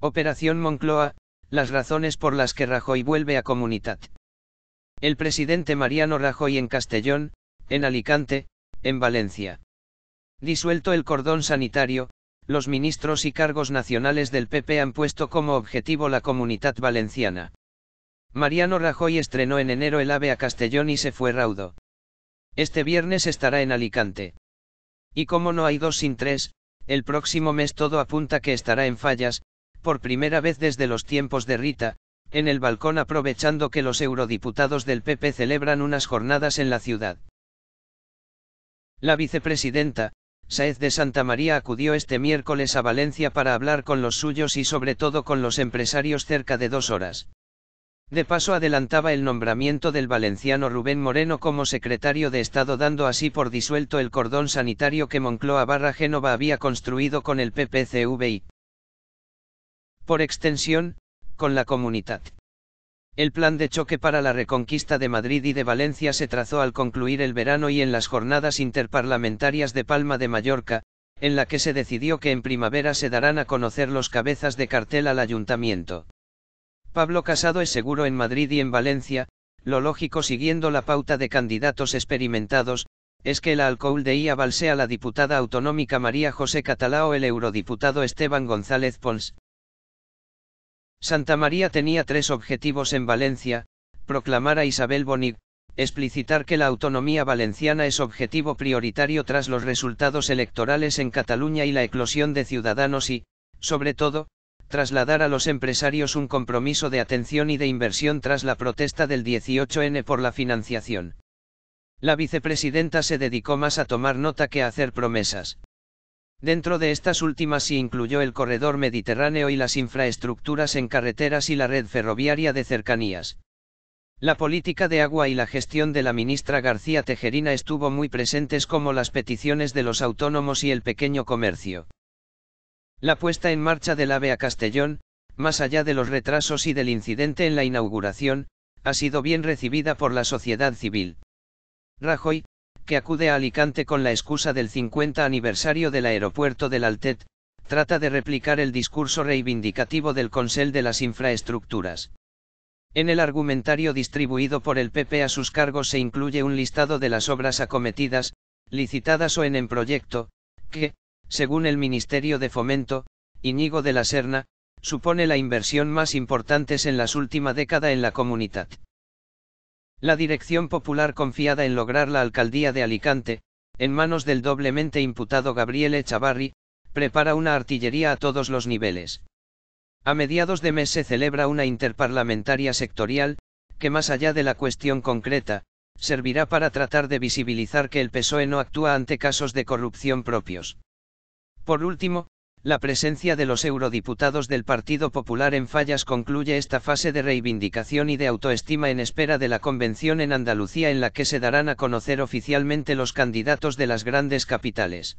Operación Moncloa, las razones por las que Rajoy vuelve a Comunitat. El presidente Mariano Rajoy en Castellón, en Alicante, en Valencia. Disuelto el cordón sanitario, los ministros y cargos nacionales del PP han puesto como objetivo la Comunitat Valenciana. Mariano Rajoy estrenó en enero el AVE a Castellón y se fue raudo. Este viernes estará en Alicante. Y como no hay dos sin tres, el próximo mes todo apunta que estará en Fallas, por primera vez desde los tiempos de Rita, en el balcón aprovechando que los eurodiputados del PP celebran unas jornadas en la ciudad. La vicepresidenta, Saez de Santa María acudió este miércoles a Valencia para hablar con los suyos y sobre todo con los empresarios cerca de dos horas. De paso adelantaba el nombramiento del valenciano Rubén Moreno como secretario de Estado dando así por disuelto el cordón sanitario que Moncloa barra Génova había construido con el PPCVI por extensión, con la comunidad. El plan de choque para la reconquista de Madrid y de Valencia se trazó al concluir el verano y en las jornadas interparlamentarias de Palma de Mallorca, en la que se decidió que en primavera se darán a conocer los cabezas de cartel al ayuntamiento. Pablo Casado es seguro en Madrid y en Valencia, lo lógico siguiendo la pauta de candidatos experimentados, es que el alcohol de IA a la diputada autonómica María José Catalao el eurodiputado Esteban González Pons, Santa María tenía tres objetivos en Valencia, proclamar a Isabel Bonig, explicitar que la autonomía valenciana es objetivo prioritario tras los resultados electorales en Cataluña y la eclosión de ciudadanos y, sobre todo, trasladar a los empresarios un compromiso de atención y de inversión tras la protesta del 18N por la financiación. La vicepresidenta se dedicó más a tomar nota que a hacer promesas. Dentro de estas últimas se incluyó el corredor mediterráneo y las infraestructuras en carreteras y la red ferroviaria de cercanías. La política de agua y la gestión de la ministra García Tejerina estuvo muy presentes como las peticiones de los autónomos y el pequeño comercio. La puesta en marcha del AVE a Castellón, más allá de los retrasos y del incidente en la inauguración, ha sido bien recibida por la sociedad civil. Rajoy, que acude a Alicante con la excusa del 50 aniversario del aeropuerto del Altet, trata de replicar el discurso reivindicativo del Consell de las Infraestructuras. En el argumentario distribuido por el PP a sus cargos se incluye un listado de las obras acometidas, licitadas o en en proyecto, que, según el Ministerio de Fomento, Iñigo de la Serna, supone la inversión más importante en las últimas década en la comunidad. La dirección popular confiada en lograr la alcaldía de Alicante, en manos del doblemente imputado Gabriel Echavarri, prepara una artillería a todos los niveles. A mediados de mes se celebra una interparlamentaria sectorial, que más allá de la cuestión concreta, servirá para tratar de visibilizar que el PSOE no actúa ante casos de corrupción propios. Por último, la presencia de los eurodiputados del Partido Popular en Fallas concluye esta fase de reivindicación y de autoestima en espera de la convención en Andalucía en la que se darán a conocer oficialmente los candidatos de las grandes capitales.